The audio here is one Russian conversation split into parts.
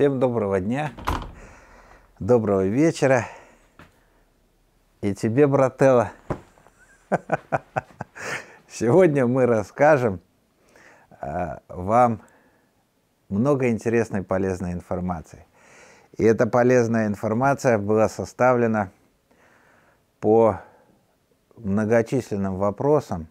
Всем доброго дня, доброго вечера. И тебе, брателла. Сегодня мы расскажем а, вам много интересной полезной информации. И эта полезная информация была составлена по многочисленным вопросам,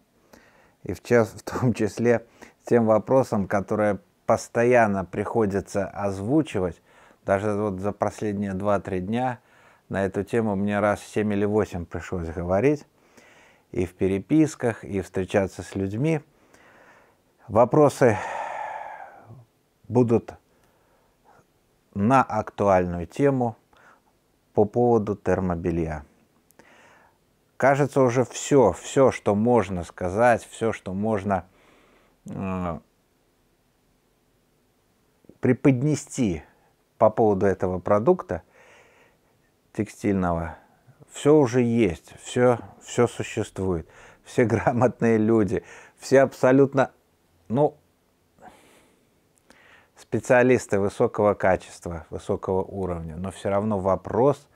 и в, час, в том числе тем вопросам, которые постоянно приходится озвучивать, даже вот за последние 2-3 дня на эту тему мне раз 7 или 8 пришлось говорить, и в переписках, и встречаться с людьми. Вопросы будут на актуальную тему по поводу термобелья. Кажется, уже все, все, что можно сказать, все, что можно э, преподнести по поводу этого продукта текстильного, все уже есть, все, все существует, все грамотные люди, все абсолютно, ну, специалисты высокого качества, высокого уровня, но все равно вопрос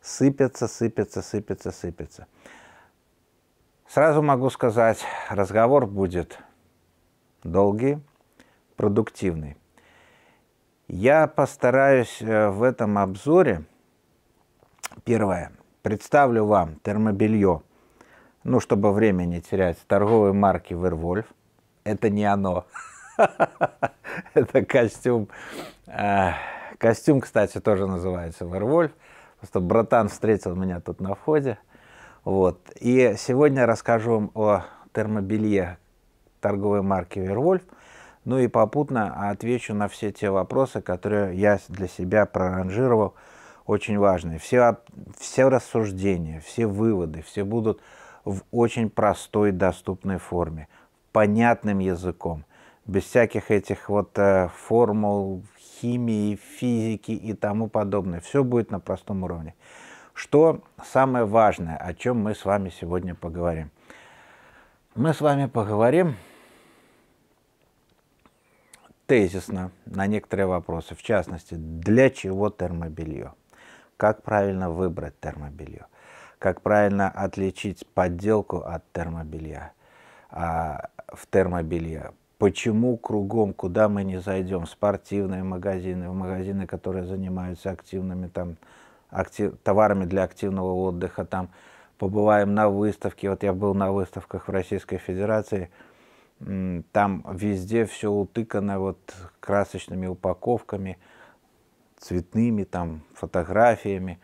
сыпется, сыпется, сыпется, сыпется. Сразу могу сказать, разговор будет долгий, продуктивный. Я постараюсь э, в этом обзоре, первое, представлю вам термобелье, ну, чтобы время не терять, торговой марки Вервольф. Это не оно. Это костюм. Э, костюм, кстати, тоже называется Вервольф. Просто братан встретил меня тут на входе. Вот. И сегодня расскажу вам о термобелье торговой марки Вервольф – ну и попутно отвечу на все те вопросы, которые я для себя проранжировал, очень важные. Все, все рассуждения, все выводы, все будут в очень простой, доступной форме, понятным языком, без всяких этих вот э, формул, химии, физики и тому подобное. Все будет на простом уровне. Что самое важное, о чем мы с вами сегодня поговорим? Мы с вами поговорим тезисно на некоторые вопросы. В частности, для чего термобелье? Как правильно выбрать термобелье? Как правильно отличить подделку от термобелья? А, в термобелье. Почему кругом, куда мы не зайдем, в спортивные магазины, в магазины, которые занимаются активными там, актив, товарами для активного отдыха, там побываем на выставке. Вот я был на выставках в Российской Федерации – там везде все утыкано вот красочными упаковками, цветными там фотографиями.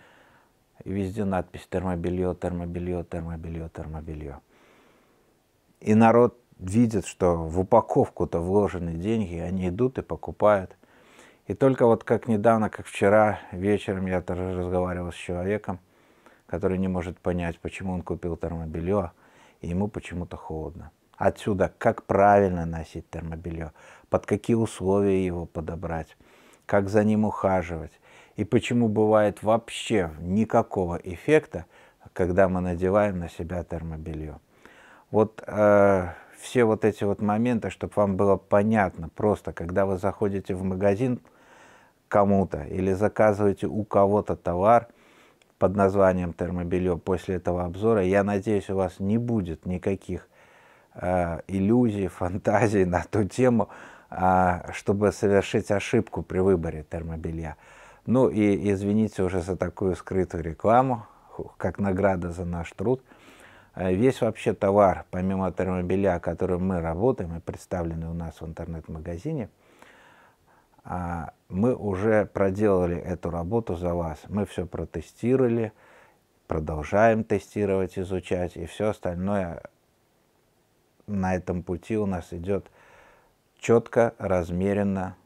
И везде надпись термобелье, термобелье, термобелье, термобелье. И народ видит, что в упаковку-то вложены деньги, они идут и покупают. И только вот как недавно, как вчера вечером я тоже разговаривал с человеком, который не может понять, почему он купил термобелье, и ему почему-то холодно. Отсюда, как правильно носить термобелье, под какие условия его подобрать, как за ним ухаживать и почему бывает вообще никакого эффекта, когда мы надеваем на себя термобелье. Вот э, все вот эти вот моменты, чтобы вам было понятно, просто когда вы заходите в магазин кому-то или заказываете у кого-то товар под названием термобелье после этого обзора, я надеюсь, у вас не будет никаких Э, иллюзий, фантазий на ту тему, э, чтобы совершить ошибку при выборе термобелья. Ну и извините уже за такую скрытую рекламу, как награда за наш труд. Э, весь вообще товар, помимо термобелья, которым мы работаем и представлены у нас в интернет-магазине, мы уже проделали эту работу за вас. Мы все протестировали, продолжаем тестировать, изучать, и все остальное на этом пути у нас идет четко, размеренно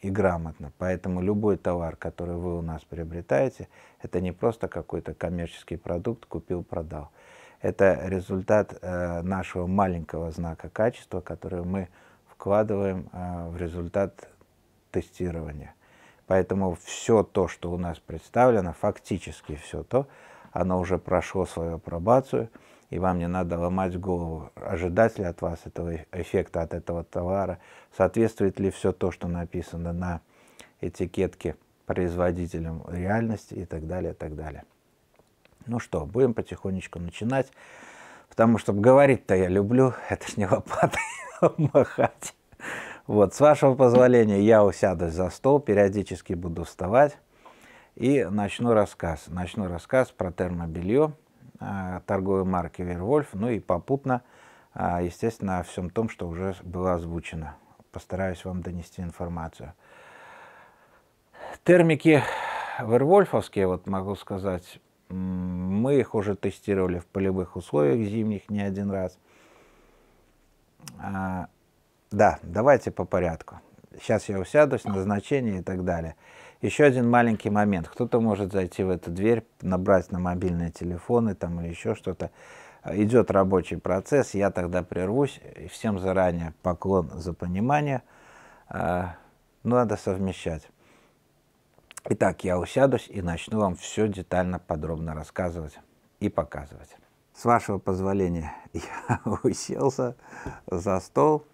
и грамотно. Поэтому любой товар, который вы у нас приобретаете, это не просто какой-то коммерческий продукт купил-продал. Это результат э, нашего маленького знака качества, который мы вкладываем э, в результат тестирования. Поэтому все то, что у нас представлено, фактически все то, оно уже прошло свою апробацию – и вам не надо ломать голову, ожидать ли от вас этого эффекта, от этого товара, соответствует ли все то, что написано на этикетке производителям реальности и так далее, и так далее. Ну что, будем потихонечку начинать, потому что говорить-то я люблю, это ж не лопатой махать. Вот, с вашего позволения, я усядусь за стол, периодически буду вставать и начну рассказ. Начну рассказ про термобелье, а, торговой марки Вервольф, ну и попутно, а, естественно, о всем том, что уже было озвучено. Постараюсь вам донести информацию. Термики Вервольфовские, вот могу сказать, мы их уже тестировали в полевых условиях зимних не один раз. А, да, давайте по порядку. Сейчас я усядусь, назначение и так далее. Еще один маленький момент. Кто-то может зайти в эту дверь, набрать на мобильные телефоны там или еще что-то. Идет рабочий процесс, я тогда прервусь. Всем заранее поклон за понимание. А, ну, надо совмещать. Итак, я усядусь и начну вам все детально, подробно рассказывать и показывать. С вашего позволения я уселся за стол.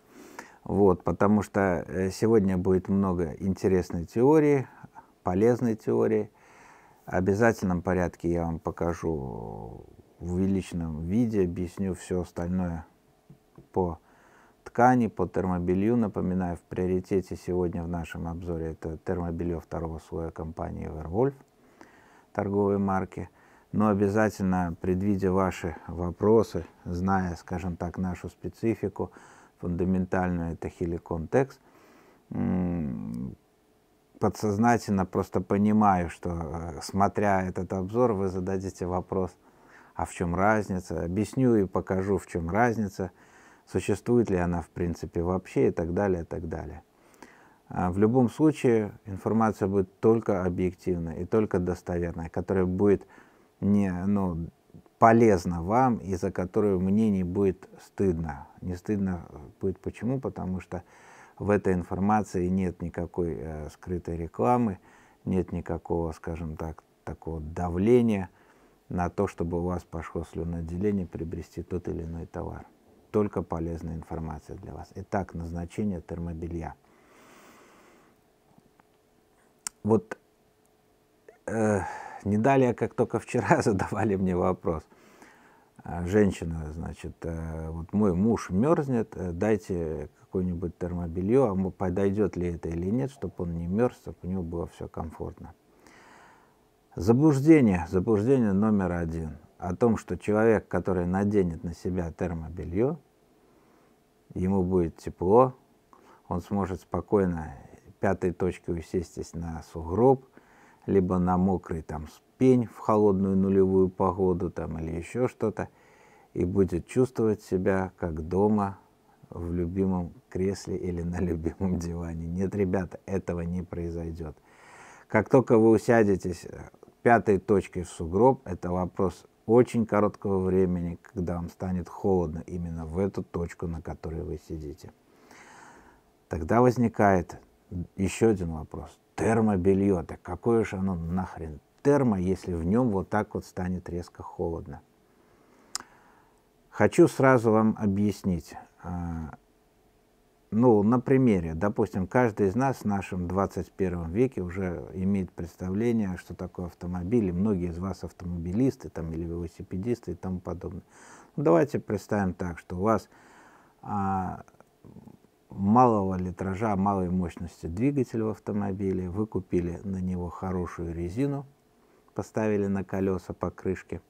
Вот, потому что э, сегодня будет много интересной теории, полезной теории. В обязательном порядке я вам покажу в увеличенном виде, объясню все остальное по ткани, по термобелью. Напоминаю, в приоритете сегодня в нашем обзоре это термобелье второго слоя компании Вервольф, торговой марки. Но обязательно, предвидя ваши вопросы, зная, скажем так, нашу специфику, фундаментальную это хеликонтекст, подсознательно просто понимаю, что э, смотря этот обзор, вы зададите вопрос, а в чем разница? Объясню и покажу, в чем разница, существует ли она в принципе вообще и так далее, и так далее. А, в любом случае информация будет только объективная и только достоверная, которая будет не, ну, полезна вам и за которую мне не будет стыдно. Не стыдно э, будет почему? Потому что в этой информации нет никакой э, скрытой рекламы, нет никакого, скажем так, такого давления на то, чтобы у вас пошло слюноотделение приобрести тот или иной товар. Только полезная информация для вас. Итак, назначение термобелья. Вот э, не далее, как только вчера задавали мне вопрос. Э, женщина, значит, э, вот мой муж мерзнет, э, дайте какое-нибудь термобелье, а подойдет ли это или нет, чтобы он не мерз, чтобы у него было все комфортно. Заблуждение, заблуждение номер один о том, что человек, который наденет на себя термобелье, ему будет тепло, он сможет спокойно пятой точкой усесть на сугроб, либо на мокрый там пень в холодную нулевую погоду там или еще что-то, и будет чувствовать себя как дома в любимом кресле или на любимом диване. Нет, ребята, этого не произойдет. Как только вы усядетесь э, пятой точкой в сугроб, это вопрос очень короткого времени, когда вам станет холодно именно в эту точку, на которой вы сидите. Тогда возникает еще один вопрос. Термобелье, так какое же оно нахрен термо, если в нем вот так вот станет резко холодно? Хочу сразу вам объяснить, а, ну, на примере, допустим, каждый из нас в нашем 21 веке уже имеет представление, что такое автомобиль, и многие из вас автомобилисты там, или велосипедисты и тому подобное. Ну, давайте представим так, что у вас а, малого литража, малой мощности двигатель в автомобиле, вы купили на него хорошую резину, поставили на колеса покрышки,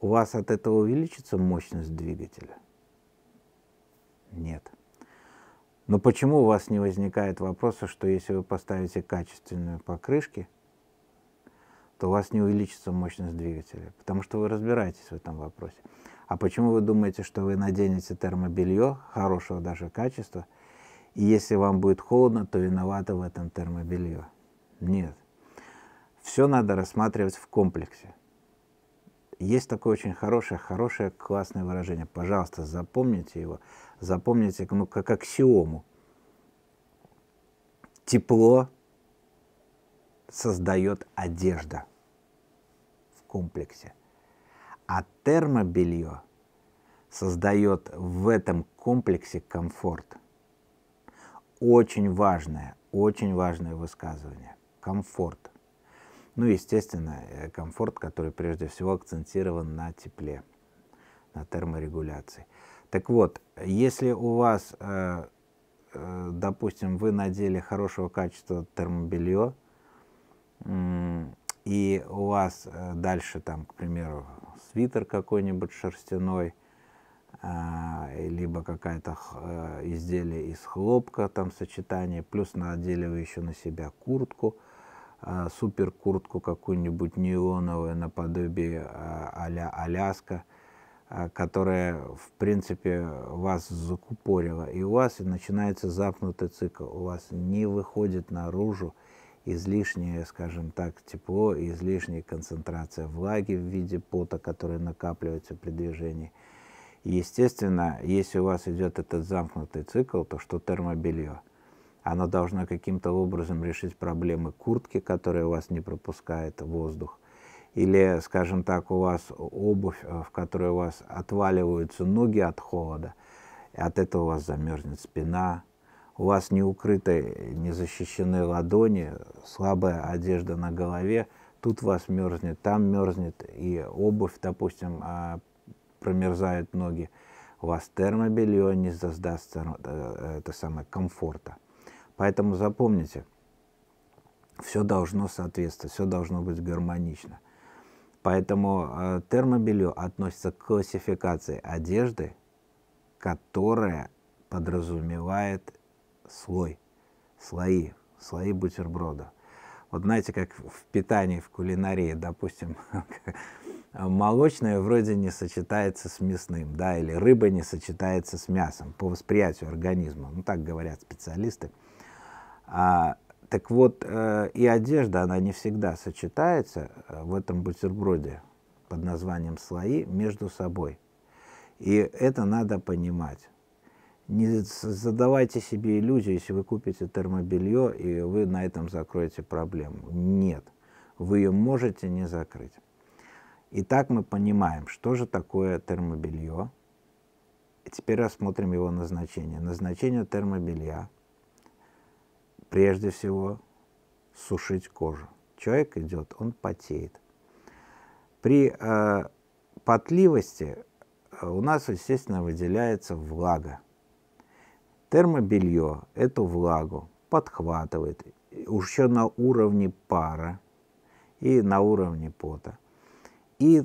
у вас от этого увеличится мощность двигателя – нет. Но почему у вас не возникает вопроса, что если вы поставите качественные покрышки, то у вас не увеличится мощность двигателя, потому что вы разбираетесь в этом вопросе. А почему вы думаете, что вы наденете термобелье хорошего даже качества, и если вам будет холодно, то виновата в этом термобелье? Нет. Все надо рассматривать в комплексе. Есть такое очень хорошее, хорошее, классное выражение. Пожалуйста, запомните его. Запомните ну, как аксиому. Тепло создает одежда в комплексе. А термобелье создает в этом комплексе комфорт. Очень важное, очень важное высказывание. Комфорт. Ну и, естественно, э, комфорт, который прежде всего акцентирован на тепле, на терморегуляции. Так вот, если у вас, э, э, допустим, вы надели хорошего качества термобелье, и у вас дальше там, к примеру, свитер какой-нибудь шерстяной, либо какая-то изделие из хлопка, там сочетание, плюс надели вы еще на себя куртку – а, супер куртку какую-нибудь нейлоновую наподобие а, а-ля Аляска, а, которая, в принципе, вас закупорила. И у вас начинается запнутый цикл. У вас не выходит наружу излишнее, скажем так, тепло, излишняя концентрация влаги в виде пота, который накапливается при движении. Естественно, если у вас идет этот замкнутый цикл, то что термобелье? Она должна каким-то образом решить проблемы куртки, которая у вас не пропускает воздух. Или, скажем так, у вас обувь, э, в которой у вас отваливаются ноги от холода, и от этого у вас замерзнет спина, у вас не укрыты, не защищены ладони, слабая одежда на голове, тут вас мерзнет, там мерзнет, и обувь, допустим, а, промерзают ноги, у вас термобелье не создаст э, э, это самое комфорта. Поэтому запомните, все должно соответствовать, все должно быть гармонично. Поэтому э, термобелье относится к классификации одежды, которая подразумевает слой, слои, слои бутерброда. Вот знаете, как в питании, в кулинарии, допустим, молочное вроде не сочетается с мясным, да, или рыба не сочетается с мясом по восприятию организма. Ну, так говорят специалисты. А, так вот, э, и одежда, она не всегда сочетается э, в этом бутерброде под названием слои между собой. И это надо понимать. Не задавайте себе иллюзию, если вы купите термобелье, и вы на этом закроете проблему. Нет, вы ее можете не закрыть. Итак, мы понимаем, что же такое термобелье. Теперь рассмотрим его назначение. Назначение термобелья – прежде всего сушить кожу. Человек идет, он потеет. При э, потливости э, у нас, естественно, выделяется влага. Термобелье эту влагу подхватывает еще на уровне пара и на уровне пота. И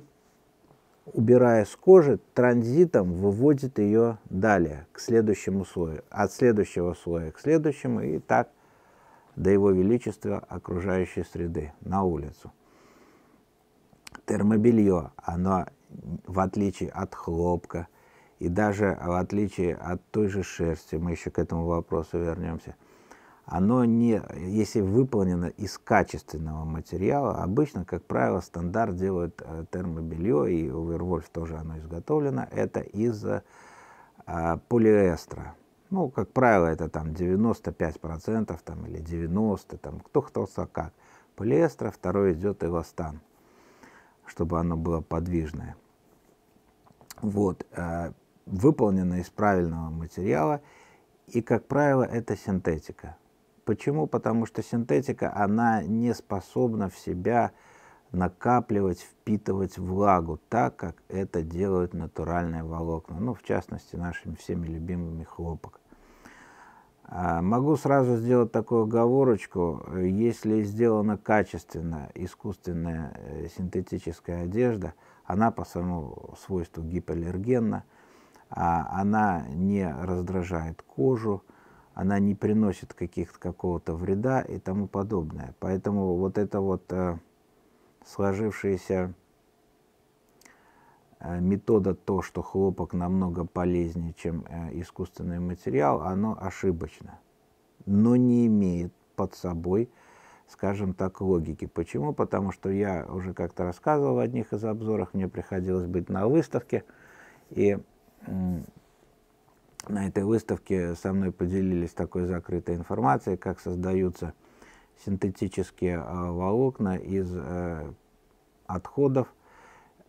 убирая с кожи, транзитом выводит ее далее, к следующему слою, от следующего слоя к следующему и так до Его Величества окружающей среды, на улицу. Термобелье, оно в отличие от хлопка и даже в отличие от той же шерсти, мы еще к этому вопросу вернемся, оно не, если выполнено из качественного материала, обычно, как правило, стандарт делают э, термобелье, и у Вервольф тоже оно изготовлено, это из э, полиэстера. Ну, как правило, это там 95% там, или 90%, там, кто хтался как. Полиэстер, второй идет эластан, чтобы оно было подвижное. Вот, э, выполнено из правильного материала, и, как правило, это синтетика. Почему? Потому что синтетика, она не способна в себя накапливать, впитывать влагу, так как это делают натуральные волокна, ну, в частности, нашими всеми любимыми хлопок. А, могу сразу сделать такую оговорочку, если сделана качественно искусственная э, синтетическая одежда, она по своему свойству гипоаллергенна, а она не раздражает кожу, она не приносит каких-то какого-то вреда и тому подобное. Поэтому вот это вот э, сложившаяся э, метода то, что хлопок намного полезнее, чем э, искусственный материал, оно ошибочно, но не имеет под собой, скажем так, логики. Почему? Потому что я уже как-то рассказывал в одних из обзорах, мне приходилось быть на выставке, и на этой выставке со мной поделились такой закрытой информацией, как создаются синтетические э, волокна из э, отходов.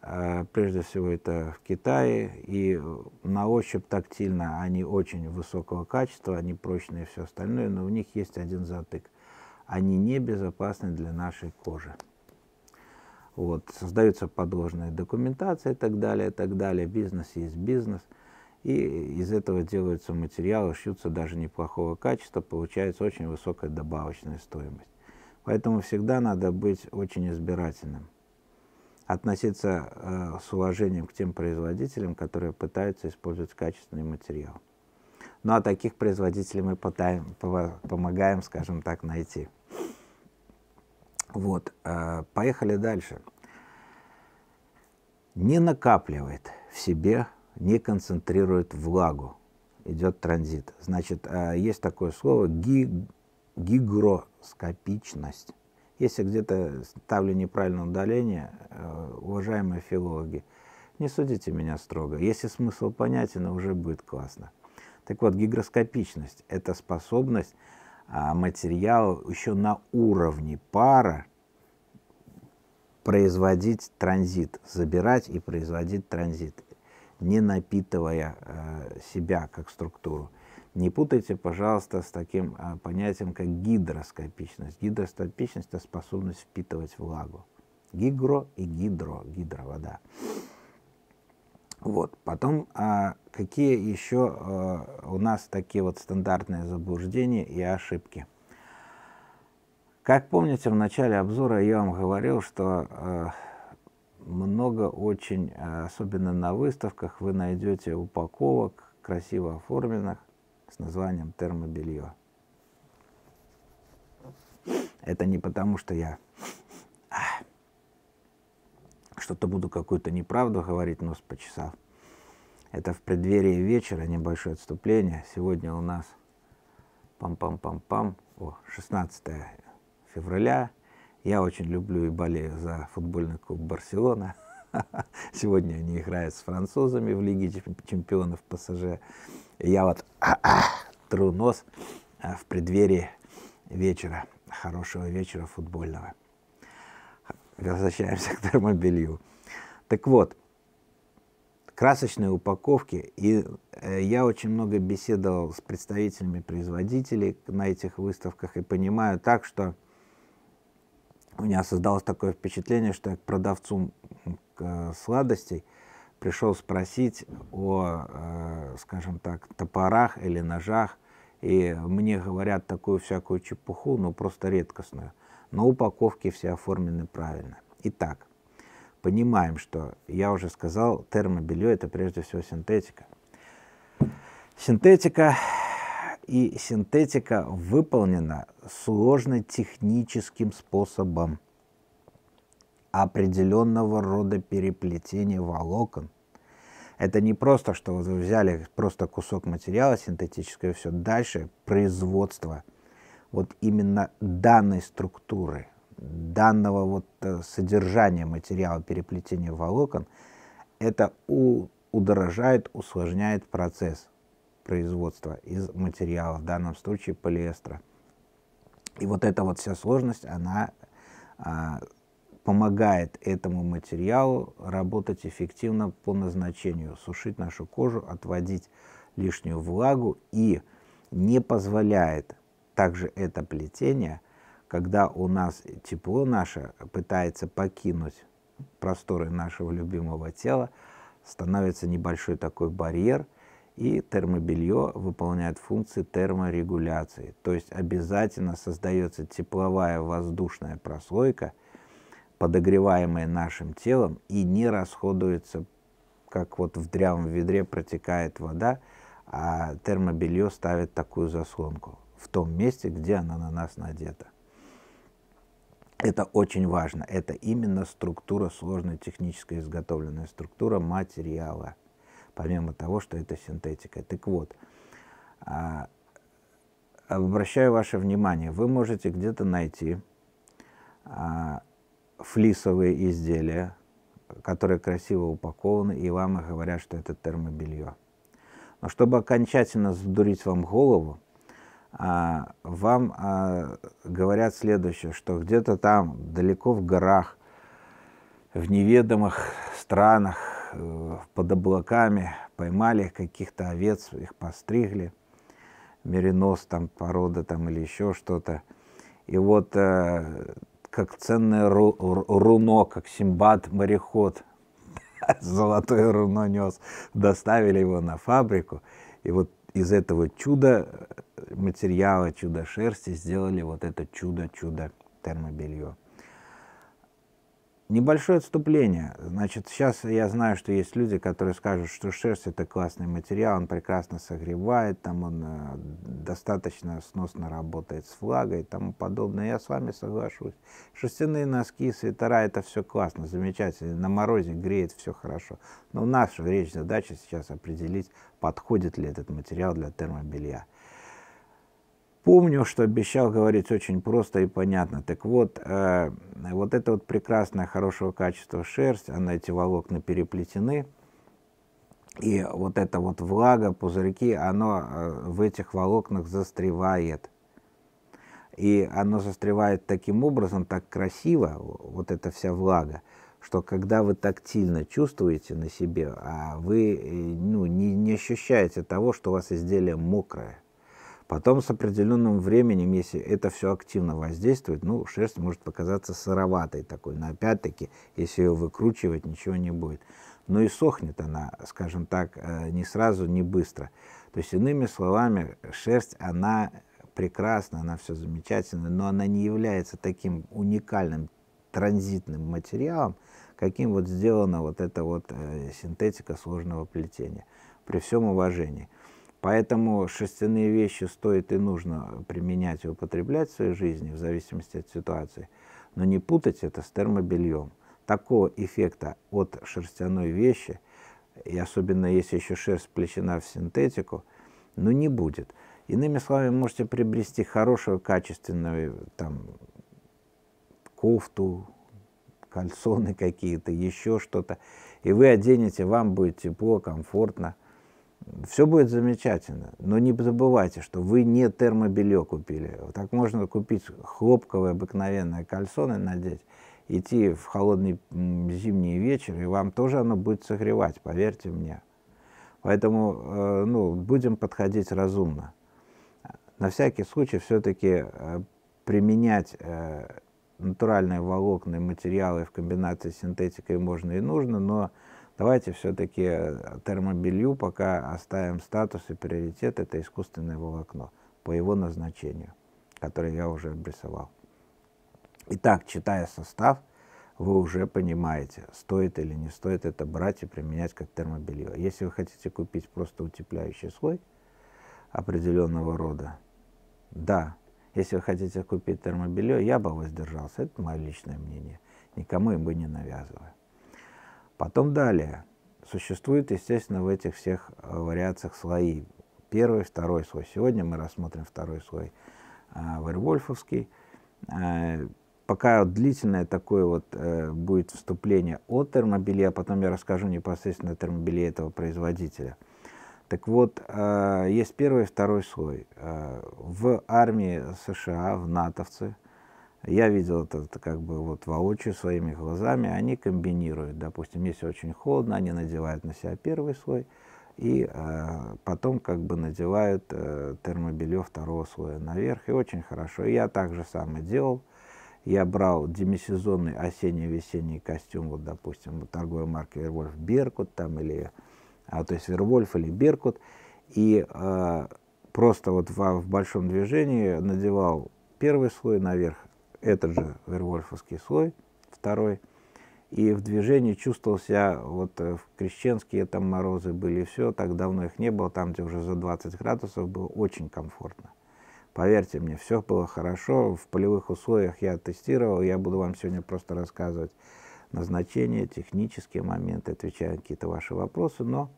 Э, прежде всего это в Китае. И на ощупь тактильно они очень высокого качества, они прочные и все остальное, но у них есть один затык. Они небезопасны для нашей кожи. Вот, создается подложная документация и так далее, и так далее. Бизнес есть бизнес – и из этого делаются материалы, шьются даже неплохого качества, получается очень высокая добавочная стоимость. Поэтому всегда надо быть очень избирательным, относиться э, с уважением к тем производителям, которые пытаются использовать качественный материал. Ну а таких производителей мы пытаем, помогаем, скажем так, найти. Вот, э, поехали дальше. Не накапливает в себе не концентрирует влагу. Идет транзит. Значит, а, есть такое слово гигроскопичность. Если где-то ставлю неправильное удаление э, уважаемые филологи, не судите меня строго. Если смысл понятен, уже будет классно. Так вот, гигроскопичность – это способность а, материала еще на уровне пара производить транзит, забирать и производить транзит не напитывая э, себя как структуру. Не путайте, пожалуйста, с таким э, понятием, как гидроскопичность. Гидроскопичность – это способность впитывать влагу. Гигро и гидро, гидро – вода. Вот. Потом, а какие еще э, у нас такие вот стандартные заблуждения и ошибки? Как помните, в начале обзора я вам говорил, что много очень, э, особенно на выставках, вы найдете упаковок, красиво оформленных, с названием термобелье. Это не потому, что я что-то буду какую-то неправду говорить, нос почесав. Это в преддверии вечера, небольшое отступление. Сегодня у нас пам-пам-пам-пам, 16 февраля, я очень люблю и болею за футбольный клуб «Барселона». Сегодня они играют с французами в Лиге чемпионов ПСЖ. И я вот тру нос а, в преддверии вечера, хорошего вечера футбольного. Возвращаемся к термобелью. Так вот, красочные упаковки. И э, я очень много беседовал с представителями производителей на этих выставках и понимаю так, что у меня создалось такое впечатление, что я к продавцу э, сладостей пришел спросить о, э, скажем так, топорах или ножах, и мне говорят такую всякую чепуху, но просто редкостную, но упаковки все оформлены правильно. Итак, понимаем, что, я уже сказал, термобелье это прежде всего синтетика. Синтетика и синтетика выполнена сложно-техническим способом определенного рода переплетения волокон. Это не просто, что вы взяли просто кусок материала синтетического и все. Дальше производство вот именно данной структуры, данного вот э, содержания материала переплетения волокон, это у, удорожает, усложняет процесс производства из материала, в данном случае полиэстера. И вот эта вот вся сложность, она а, помогает этому материалу работать эффективно по назначению, сушить нашу кожу, отводить лишнюю влагу и не позволяет также это плетение, когда у нас тепло наше пытается покинуть просторы нашего любимого тела, становится небольшой такой барьер – и термобелье выполняет функции терморегуляции, то есть обязательно создается тепловая воздушная прослойка, подогреваемая нашим телом и не расходуется, как вот в дрявом ведре протекает вода, а термобелье ставит такую заслонку в том месте, где она на нас надета. Это очень важно. Это именно структура сложной технической изготовленная структура материала – помимо того, что это синтетика. Так вот, а, обращаю ваше внимание, вы можете где-то найти а, флисовые изделия, которые красиво упакованы, и вам говорят, что это термобелье. Но чтобы окончательно задурить вам голову, а, вам говорят следующее, что где-то там, далеко в горах, в неведомых странах, Э, под облаками поймали каких-то овец, их постригли, меринос там порода там или еще что-то. И вот э, как ценное ру, руно, как Симбат мореход, золотое руно нес, доставили его на фабрику. И вот из этого чуда э, материала, чудо шерсти сделали вот это чудо-чудо термобелье. Небольшое отступление. Значит, сейчас я знаю, что есть люди, которые скажут, что шерсть это классный материал, он прекрасно согревает, там он э, достаточно сносно работает с влагой и тому подобное. Я с вами соглашусь. Шерстяные носки, свитера это все классно, замечательно. На морозе греет все хорошо. Но наша речь задача сейчас определить, подходит ли этот материал для термобелья помню, что обещал говорить очень просто и понятно. Так вот, э, вот это вот прекрасное, хорошего качества шерсть, она эти волокна переплетены, и вот эта вот влага, пузырьки, оно э, в этих волокнах застревает. И оно застревает таким образом, так красиво, вот эта вся влага, что когда вы тактильно чувствуете на себе, а вы э, ну, не, не ощущаете того, что у вас изделие мокрое. Потом с определенным временем, если это все активно воздействует, ну, шерсть может показаться сыроватой такой, но опять-таки, если ее выкручивать, ничего не будет. Но и сохнет она, скажем так, э, не сразу, не быстро. То есть, иными словами, шерсть, она прекрасна, она все замечательно, но она не является таким уникальным транзитным материалом, каким вот сделана вот эта вот э, синтетика сложного плетения, при всем уважении. Поэтому шерстяные вещи стоит и нужно применять и употреблять в своей жизни, в зависимости от ситуации. Но не путать это с термобельем. Такого эффекта от шерстяной вещи, и особенно если еще шерсть плечена в синтетику, ну не будет. Иными словами, можете приобрести хорошую, качественную там, кофту, кальсоны какие-то, еще что-то. И вы оденете, вам будет тепло, комфортно все будет замечательно, но не забывайте, что вы не термобелье купили. Так можно купить хлопковое обыкновенное кальсоны надеть, идти в холодный зимний вечер, и вам тоже оно будет согревать, поверьте мне. Поэтому э, ну, будем подходить разумно. На всякий случай все-таки э, применять э, натуральные волокна и материалы в комбинации с синтетикой можно и нужно, но Давайте все-таки э, термобелью пока оставим статус и приоритет, это искусственное волокно по его назначению, которое я уже обрисовал. Итак, читая состав, вы уже понимаете, стоит или не стоит это брать и применять как термобелье. Если вы хотите купить просто утепляющий слой определенного рода, да. Если вы хотите купить термобелье, я бы воздержался. Это мое личное мнение. Никому им бы не навязываю. Потом далее. Существует, естественно, в этих всех э, вариациях слои. Первый, второй слой. Сегодня мы рассмотрим второй слой э, Вервольфовский. Э, пока длительное такое вот э, будет вступление о термобелье, а потом я расскажу непосредственно о термобелье этого производителя. Так вот, есть первый и второй слой. в армии США, в натовцы – я видел это, как бы вот воочию своими глазами. Они комбинируют, допустим, если очень холодно, они надевают на себя первый слой, и э, потом как бы надевают э, термобелье второго слоя наверх, и очень хорошо. я так же самое делал. Я брал демисезонный осенне-весенний костюм, вот, допустим, вот торговой марки Вервольф Беркут, там, или, а, то есть Вервольф или Беркут, и э, просто вот в, в большом движении надевал первый слой наверх, этот же вервольфовский слой, второй. И в движении чувствовался, вот э, в крещенские там морозы были, все, так давно их не было, там, где уже за 20 градусов было очень комфортно. Поверьте мне, все было хорошо, в полевых условиях я тестировал, я буду вам сегодня просто рассказывать назначение, технические моменты, отвечая на какие-то ваши вопросы, но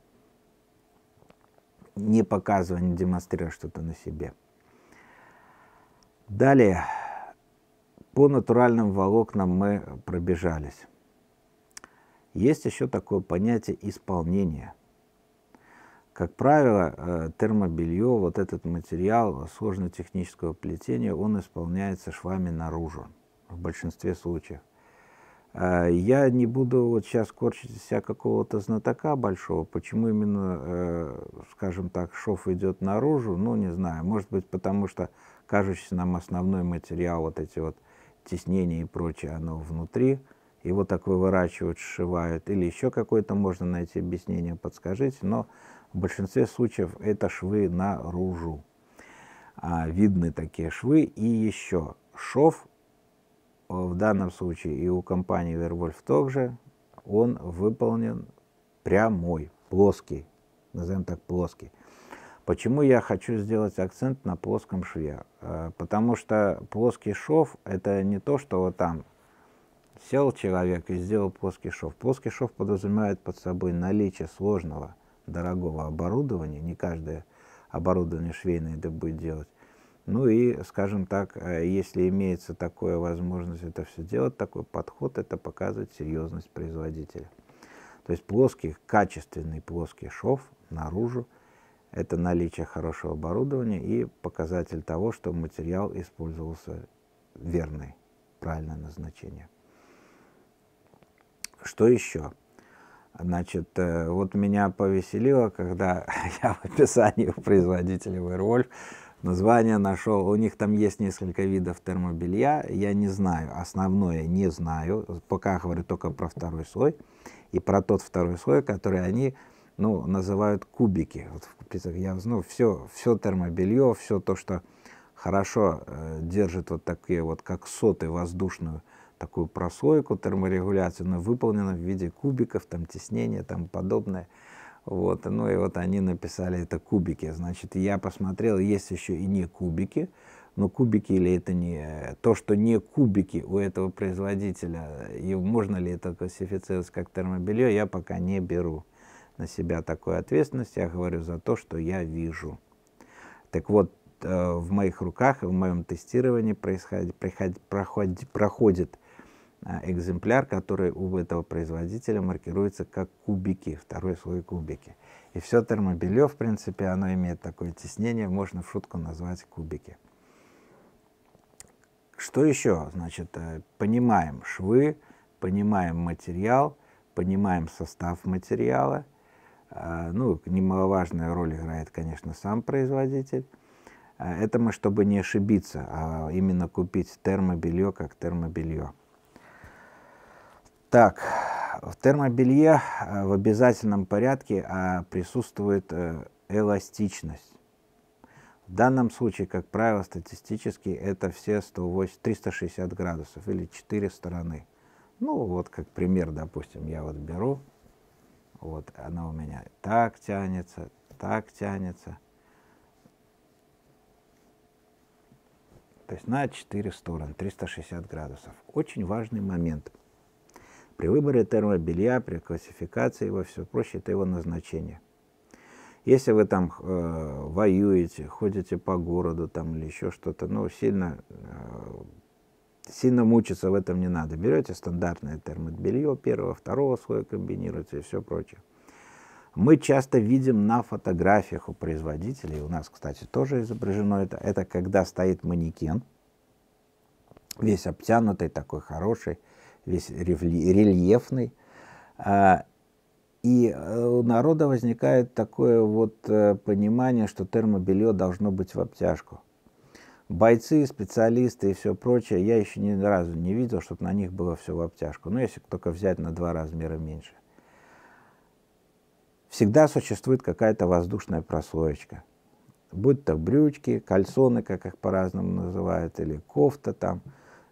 не показывая, не демонстрируя что-то на себе. Далее, по натуральным волокнам мы пробежались. Есть еще такое понятие исполнения. Как правило, э, термобелье, вот этот материал сложно-технического плетения, он исполняется швами наружу в большинстве случаев. Э, я не буду вот сейчас корчить себя какого-то знатока большого, почему именно, э, скажем так, шов идет наружу, ну, не знаю, может быть, потому что кажущийся нам основной материал, вот эти вот теснение и прочее, оно внутри, его так выворачивают, сшивают, или еще какое-то можно найти объяснение, подскажите, но в большинстве случаев это швы наружу. А, видны такие швы. И еще шов, э, в данном случае и у компании Вервольф также, он выполнен прямой, плоский, назовем так плоский. Почему я хочу сделать акцент на плоском шве? Э, потому что плоский шов это не то, что вот там сел человек и сделал плоский шов. Плоский шов подразумевает под собой наличие сложного, дорогого оборудования. Не каждое оборудование швейное это будет делать. Ну и, скажем так, э, если имеется такая возможность это все делать, такой подход, это показывает серьезность производителя. То есть плоский, качественный плоский шов наружу – это наличие хорошего оборудования и показатель того, что материал использовался верный, правильное назначение. Что еще? Значит, э, вот меня повеселило, когда я в описании у производителя Werewolf название нашел. У них там есть несколько видов термобелья. Я не знаю, основное не знаю. Пока говорю только про второй слой и про тот второй слой, который они ну, называют кубики. Вот в купецах я ну, все, все термобелье, все то, что хорошо э, держит вот такие вот, как соты, воздушную такую прослойку терморегуляцию, но выполнена в виде кубиков, там теснения, там подобное. Вот, ну и вот они написали это кубики. Значит, я посмотрел, есть еще и не кубики, но кубики или это не... Э, то, что не кубики у этого производителя, э, и можно ли это классифицировать как термобелье, я пока не беру на себя такую ответственность, я говорю за то, что я вижу. Так вот, э, в моих руках и в моем тестировании происходит, проходит, проходит э, экземпляр, который у этого производителя маркируется как кубики, второй слой кубики. И все термобелье, в принципе, оно имеет такое теснение, можно в шутку назвать кубики. Что еще? Значит, э, понимаем швы, понимаем материал, понимаем состав материала, а, ну, немаловажную роль играет, конечно, сам производитель. А, это мы, чтобы не ошибиться, а именно купить термобелье как термобелье. Так, в термобелье а, в обязательном порядке присутствует э, эластичность. В данном случае, как правило, статистически это все 108, 360 градусов или 4 стороны. Ну, вот как пример, допустим, я вот беру вот она у меня так тянется, так тянется. То есть на 4 стороны, 360 градусов. Очень важный момент. При выборе термобелья, при классификации его все проще, это его назначение. Если вы там э, воюете, ходите по городу там или еще что-то, ну, сильно э, Сильно мучиться в этом не надо. Берете стандартное термобелье первого, второго слоя комбинируется и все прочее. Мы часто видим на фотографиях у производителей, у нас, кстати, тоже изображено это, это когда стоит манекен, весь обтянутый, такой хороший, весь рельефный. А, и э, у народа возникает такое вот э, понимание, что термобелье должно быть в обтяжку бойцы, специалисты и все прочее, я еще ни разу не видел, чтобы на них было все в обтяжку. Ну, если только взять на два размера меньше. Всегда существует какая-то воздушная прослоечка. Будь то брючки, кальсоны, как их по-разному называют, или кофта там.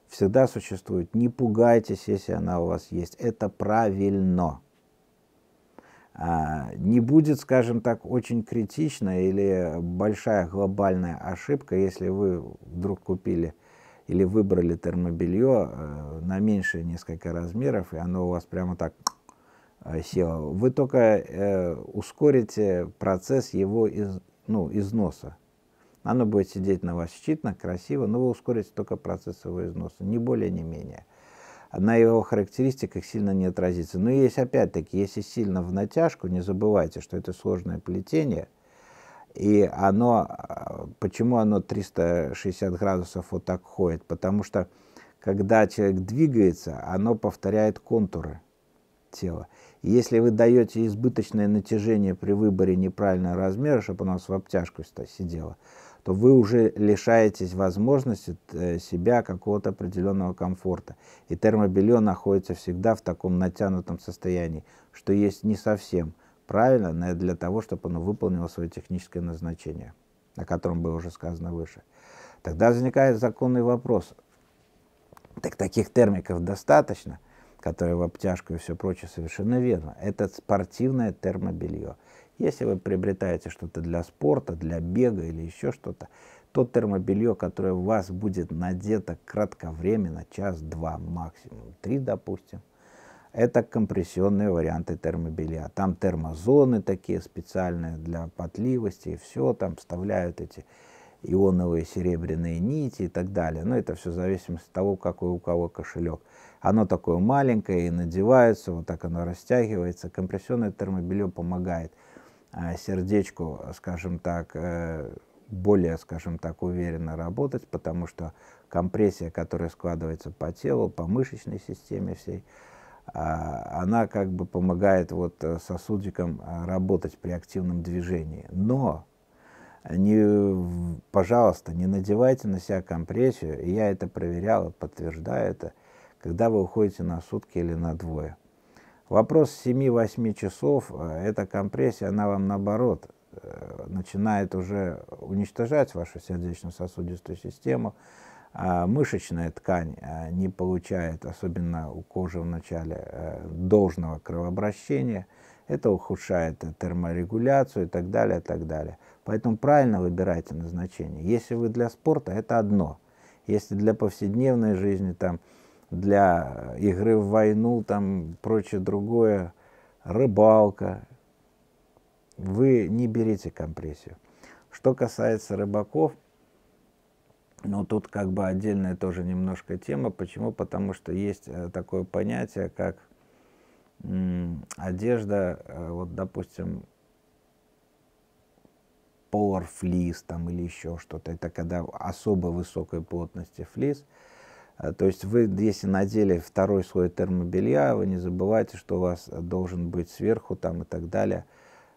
Всегда существует. Не пугайтесь, если она у вас есть. Это правильно. А, не будет, скажем так, очень критично или большая глобальная ошибка, если вы вдруг купили или выбрали термобелье э, на меньшее несколько размеров, и оно у вас прямо так э, село. Вы только э, ускорите процесс его из, ну, износа. Оно будет сидеть на вас щитно, красиво, но вы ускорите только процесс его износа, не более, не менее на его характеристиках сильно не отразится. Но есть опять-таки, если сильно в натяжку, не забывайте, что это сложное плетение, и оно, э, почему оно 360 градусов вот так ходит? Потому что когда человек двигается, оно повторяет контуры тела. если вы даете избыточное натяжение при выборе неправильного размера, чтобы оно в обтяжку сидело, то вы уже лишаетесь возможности э, себя какого-то определенного комфорта. И термобелье находится всегда в таком натянутом состоянии, что есть не совсем правильно, но для того, чтобы оно выполнило свое техническое назначение, о котором было уже сказано выше. Тогда возникает законный вопрос. Так таких термиков достаточно, которые в обтяжку и все прочее совершенно верно. Это спортивное термобелье – если вы приобретаете что-то для спорта, для бега или еще что-то, то термобелье, которое у вас будет надето кратковременно, час-два максимум, три, допустим, это компрессионные варианты термобелья. Там термозоны такие специальные для потливости, и все, там вставляют эти ионовые серебряные нити и так далее. Но ну, это все в зависимости от того, какой у кого кошелек. Оно такое маленькое и надевается, вот так оно растягивается. Компрессионное термобелье помогает – а, сердечку, скажем так, э, более, скажем так, уверенно работать, потому что компрессия, которая складывается по телу, по мышечной системе всей, а, она как бы помогает вот э, сосудикам а, работать при активном движении. Но, не, пожалуйста, не надевайте на себя компрессию, я это проверял, подтверждаю это, когда вы уходите на сутки или на двое. Вопрос 7-8 часов, э, эта компрессия, она вам наоборот э, начинает уже уничтожать вашу сердечно-сосудистую систему, а мышечная ткань э, не получает, особенно у кожи в начале, должного кровообращения. Это ухудшает терморегуляцию и так далее, и так далее. Поэтому правильно выбирайте назначение. Если вы для спорта, это одно. Если для повседневной жизни, там, для игры в войну, там прочее другое, рыбалка. Вы не берите компрессию. Что касается рыбаков, ну тут как бы отдельная тоже немножко тема. Почему? Потому что есть э, такое понятие, как одежда, э, вот допустим, полуорфлис там или еще что-то. Это когда особо высокой плотности флис – Э, то есть вы, если надели второй слой термобелья, вы не забывайте, что у вас должен быть сверху там и так далее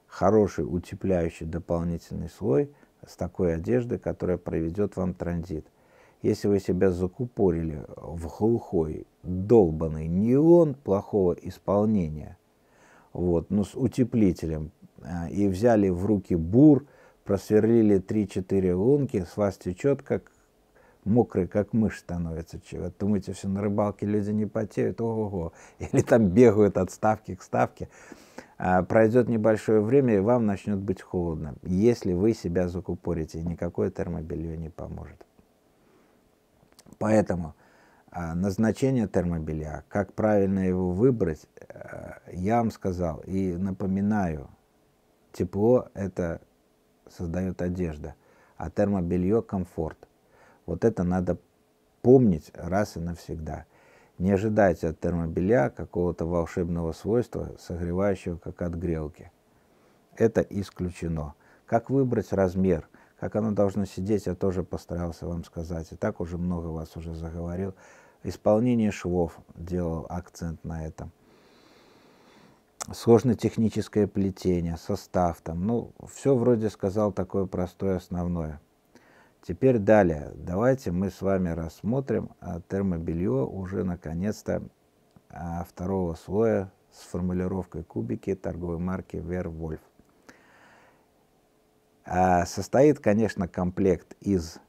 хороший утепляющий дополнительный слой с такой одежды, которая проведет вам транзит. Если вы себя закупорили в глухой, долбанный нейлон плохого исполнения, вот, но ну, с утеплителем, э, и взяли в руки бур, просверлили 3-4 лунки, с вас течет, как мокрый как мышь становится Чего? Думаете, все на рыбалке люди не потеют? Ого-го. Или там бегают от ставки к ставке. А пройдет небольшое время, и вам начнет быть холодно, если вы себя закупорите, и никакое термобелье не поможет. Поэтому а, назначение термобелья, как правильно его выбрать, э, я вам сказал и напоминаю, тепло это создает одежда, а термобелье комфорт. Вот это надо помнить раз и навсегда. Не ожидайте от термобелья какого-то волшебного свойства, согревающего как от грелки. Это исключено. Как выбрать размер, как оно должно сидеть, я тоже постарался вам сказать. И так уже много вас уже заговорил. Исполнение швов делал акцент на этом. Сложно техническое плетение, состав там. Ну, все вроде сказал такое простое основное. Теперь далее. Давайте мы с вами рассмотрим а, термобелье уже наконец-то а, второго слоя с формулировкой кубики торговой марки Вервольф. А, состоит, конечно, комплект из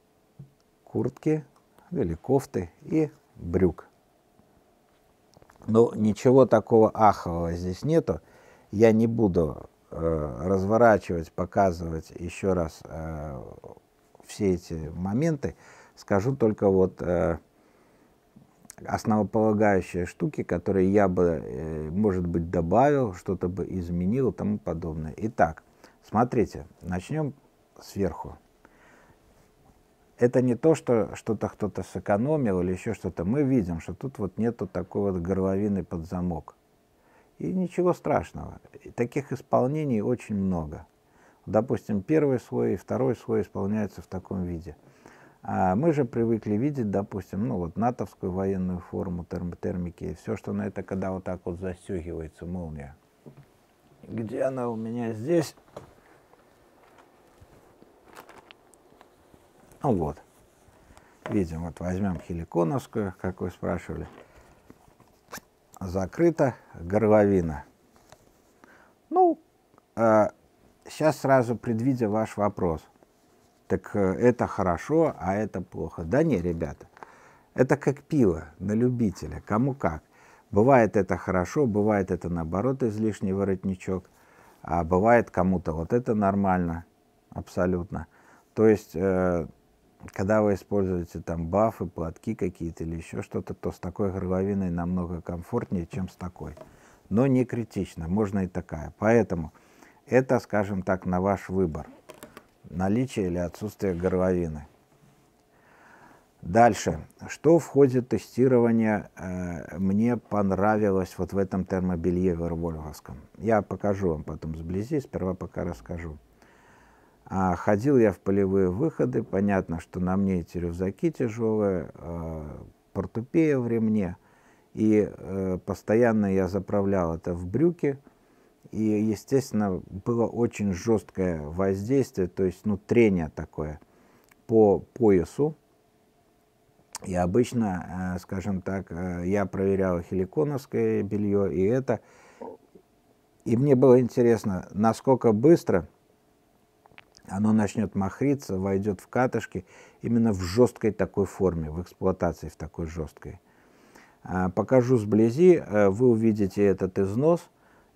куртки или кофты и брюк. Но ничего такого ахового здесь нету. Я не буду э, разворачивать, показывать еще раз э, все эти моменты. Скажу только вот э, основополагающие штуки, которые я бы, э, может быть, добавил, что-то бы изменил и тому подобное. Итак, смотрите, начнем сверху. Это не то, что что-то кто-то сэкономил или еще что-то. Мы видим, что тут вот нету такой вот горловины под замок. И ничего страшного. Таких исполнений очень много. Допустим, первый слой и второй слой исполняются в таком виде. А мы же привыкли видеть, допустим, ну вот натовскую военную форму, терм термики, все, что на это, когда вот так вот застегивается молния. Где она у меня здесь? Ну вот, видим, вот возьмем хеликоновскую, как вы спрашивали. Закрыта горловина. Ну, а сейчас сразу предвидя ваш вопрос, так э, это хорошо, а это плохо. Да не, ребята, это как пиво на любителя, кому как. Бывает это хорошо, бывает это наоборот излишний воротничок, а бывает кому-то вот это нормально, абсолютно. То есть, э, когда вы используете там бафы, платки какие-то или еще что-то, то с такой горловиной намного комфортнее, чем с такой. Но не критично, можно и такая. Поэтому это, скажем так, на ваш выбор. Наличие или отсутствие горловины. Дальше. Что в ходе тестирования э, мне понравилось вот в этом термобелье Вервольговском? Я покажу вам потом сблизи, сперва пока расскажу. А, ходил я в полевые выходы, понятно, что на мне эти рюкзаки тяжелые, э, портупея в ремне, и э, постоянно я заправлял это в брюки – и, естественно, было очень жесткое воздействие, то есть, ну, трение такое по поясу. И обычно, э, скажем так, э, я проверял хеликоновское белье и это. И мне было интересно, насколько быстро оно начнет махриться, войдет в катышки именно в жесткой такой форме, в эксплуатации в такой жесткой. Э, покажу сблизи, вы увидите этот износ.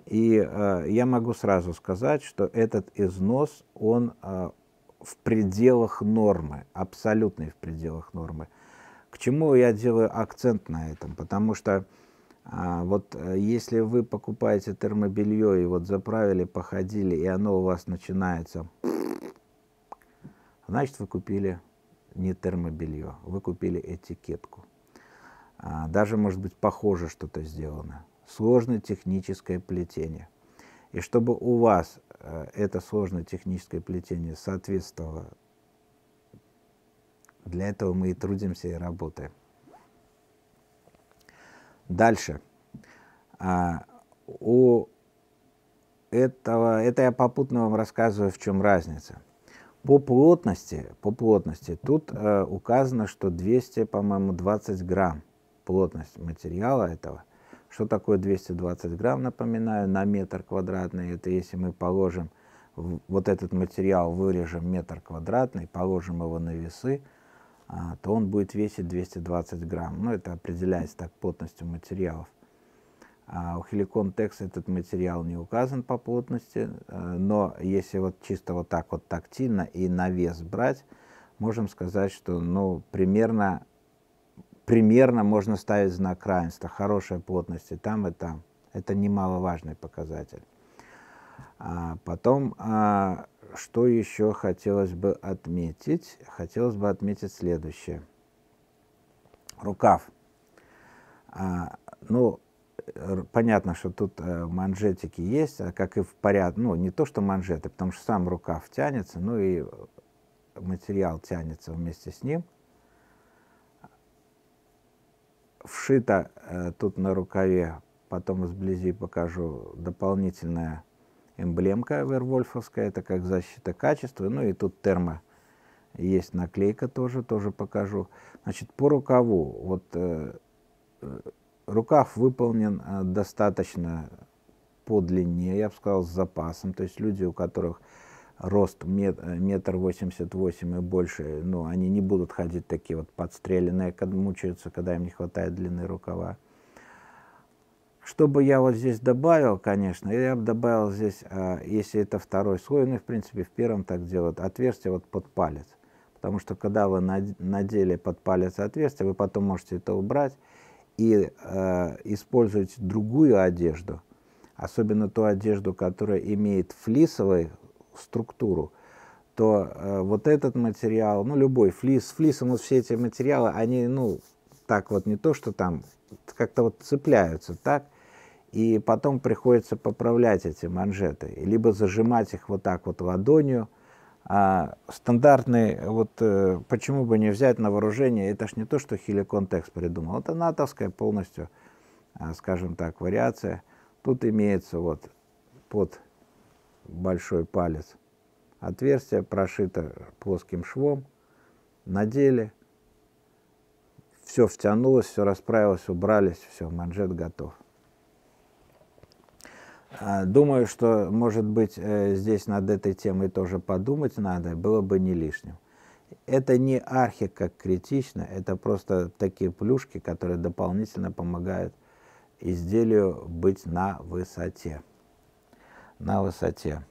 И э, я могу сразу сказать, что этот износ, он э, в пределах нормы, абсолютный в пределах нормы. К чему я делаю акцент на этом? Потому что э, вот э, если вы покупаете термобелье и вот заправили, походили, и оно у вас начинается, значит вы купили не термобелье, вы купили этикетку. А, даже, может быть, похоже что-то сделано сложное техническое плетение. И чтобы у вас э, это сложное техническое плетение соответствовало, для этого мы и трудимся и работаем. Дальше. А, у этого, это я попутно вам рассказываю, в чем разница. По плотности, по плотности тут э, указано, что 200, по-моему, 20 грамм плотность материала этого. Что такое 220 грамм, напоминаю, на метр квадратный? Это если мы положим вот этот материал, вырежем метр квадратный, положим его на весы, а, то он будет весить 220 грамм. Ну, это определяется так плотностью материалов. А, у Helicon Tex этот материал не указан по плотности, э, но если вот чисто вот так вот тактильно и на вес брать, можем сказать, что ну, примерно примерно можно ставить знак равенства, хорошей плотности там, и там. Это немаловажный показатель. А потом, а, что еще хотелось бы отметить? Хотелось бы отметить следующее. Рукав. А, ну, понятно, что тут э, манжетики есть, а как и в порядке, ну, не то, что манжеты, потому что сам рукав тянется, ну и материал тянется вместе с ним – вшита э, тут на рукаве, потом сблизи покажу, дополнительная эмблемка вервольфовская, это как защита качества, ну и тут термо есть наклейка тоже, тоже покажу. Значит, по рукаву, вот э, э рукав выполнен э, достаточно по длине, я бы сказал, с запасом, то есть люди, у которых рост э, метр восемьдесят восемь и больше, ну, они не будут ходить такие вот подстреленные, мучаются, когда им не хватает длины рукава. Что бы я вот здесь добавил, конечно, я бы добавил здесь, а, если это второй слой, ну, в принципе, в первом так делают, отверстие вот под палец. Потому что когда вы надели под палец отверстие, вы потом можете это убрать и э, используете другую одежду, особенно ту одежду, которая имеет флисовый структуру, то э, вот этот материал, ну любой флис, флисом вот все эти материалы, они, ну, так вот не то, что там как-то вот цепляются, так, и потом приходится поправлять эти манжеты, либо зажимать их вот так вот ладонью. А стандартный, вот э, почему бы не взять на вооружение, это ж не то, что Хеликонтекс придумал, это натовская полностью, э, скажем так, вариация. Тут имеется вот под большой палец. Отверстие прошито плоским швом. Надели. Все втянулось, все расправилось, убрались, все, манжет готов. А, думаю, что, может быть, э, здесь над этой темой тоже подумать надо, было бы не лишним. Это не архи как критично, это просто такие плюшки, которые дополнительно помогают изделию быть на высоте на высоте.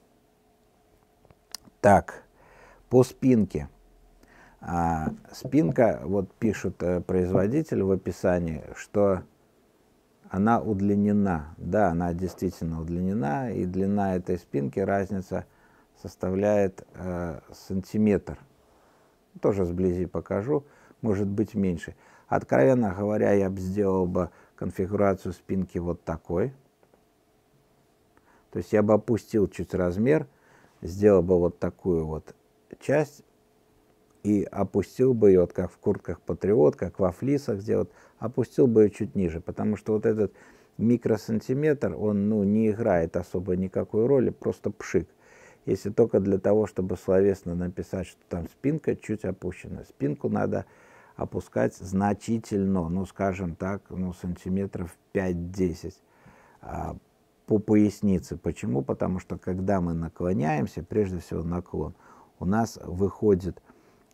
Так, по спинке. А, спинка, вот пишет э, производитель в описании, что она удлинена. Да, она действительно удлинена, и длина этой спинки разница составляет э, сантиметр. Тоже сблизи покажу, может быть меньше. Откровенно говоря, я бы сделал бы конфигурацию спинки вот такой. То есть я бы опустил чуть размер, сделал бы вот такую вот часть и опустил бы ее, вот как в куртках Патриот, как во флисах сделать, опустил бы ее чуть ниже, потому что вот этот микросантиметр, он ну, не играет особо никакой роли, просто пшик. Если только для того, чтобы словесно написать, что там спинка чуть опущена. Спинку надо опускать значительно, ну, скажем так, ну, сантиметров 5-10 по пояснице. Почему? Потому что когда мы наклоняемся, прежде всего наклон, у нас выходит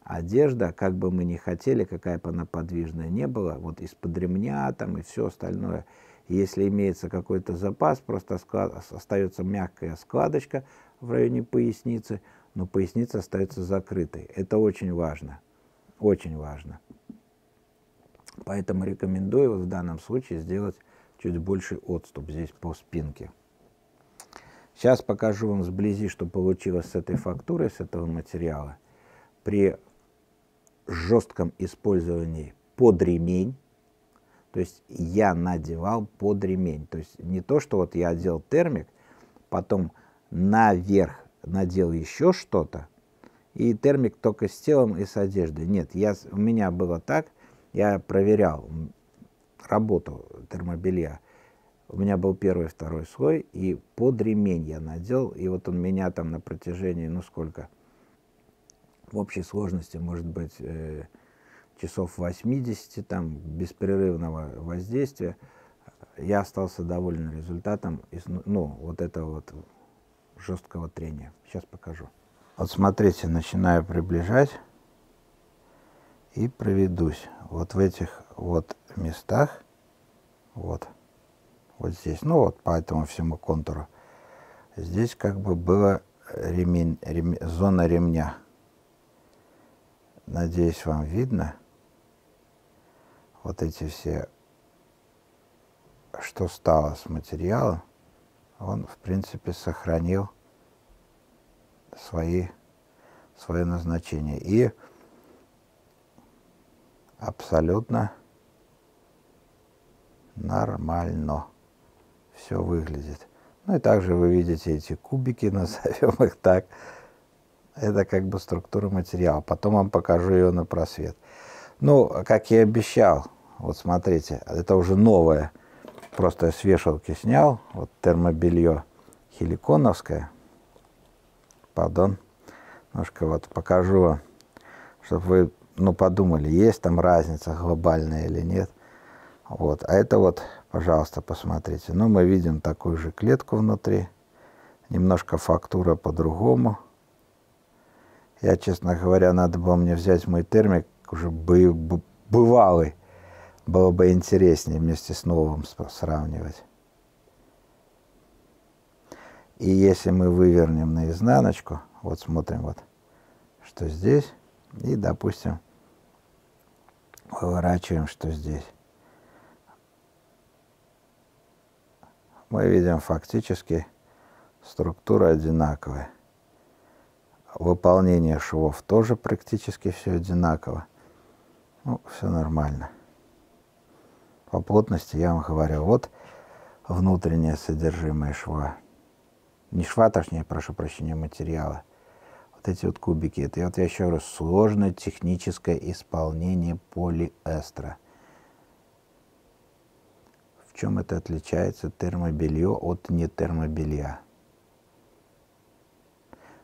одежда, как бы мы ни хотели, какая бы она подвижная не была, вот из-под ремня там и все остальное. Если имеется какой-то запас, просто склад... остается мягкая складочка в районе поясницы, но поясница остается закрытой. Это очень важно. Очень важно. Поэтому рекомендую вот в данном случае сделать чуть больше отступ здесь по спинке. Сейчас покажу вам сблизи, что получилось с этой фактурой, с этого материала. При жестком использовании под ремень, то есть я надевал под ремень. То есть не то, что вот я одел термик, потом наверх надел еще что-то, и термик только с телом и с одеждой. Нет, я, у меня было так, я проверял, работу термобелья. У меня был первый, второй слой, и под ремень я надел, и вот он меня там на протяжении, ну сколько, в общей сложности, может быть, э, часов 80, там, беспрерывного воздействия, я остался доволен результатом, из, ну, вот этого вот жесткого трения. Сейчас покажу. Вот смотрите, начинаю приближать и проведусь. Вот в этих вот местах. Вот. Вот здесь. Ну вот по этому всему контуру. Здесь как бы была ремень, ремень, зона ремня. Надеюсь, вам видно. Вот эти все, что стало с материалом, он, в принципе, сохранил свои, свое назначение. И абсолютно нормально все выглядит. Ну и также вы видите эти кубики, назовем их так. Это как бы структура материала. Потом вам покажу ее на просвет. Ну, как я и обещал, вот смотрите, это уже новое. Просто я с вешалки снял, вот термобелье хеликоновское, Пардон. Немножко вот покажу, чтобы вы ну, подумали, есть там разница глобальная или нет – вот. А это вот, пожалуйста, посмотрите. Ну, мы видим такую же клетку внутри. Немножко фактура по-другому. Я, честно говоря, надо было мне взять мой термик, уже бы, бывалый. Было бы интереснее вместе с новым сравнивать. И если мы вывернем наизнаночку, вот смотрим, вот, что здесь, и, допустим, выворачиваем, что здесь. мы видим фактически структура одинаковая. Выполнение швов тоже практически все одинаково. Ну, все нормально. По плотности я вам говорю, вот внутреннее содержимое шва. Не шва, точнее, прошу прощения, материала. Вот эти вот кубики. Это вот я еще раз сложное техническое исполнение полиэстера. В чем это отличается термобелье от нетермобелья?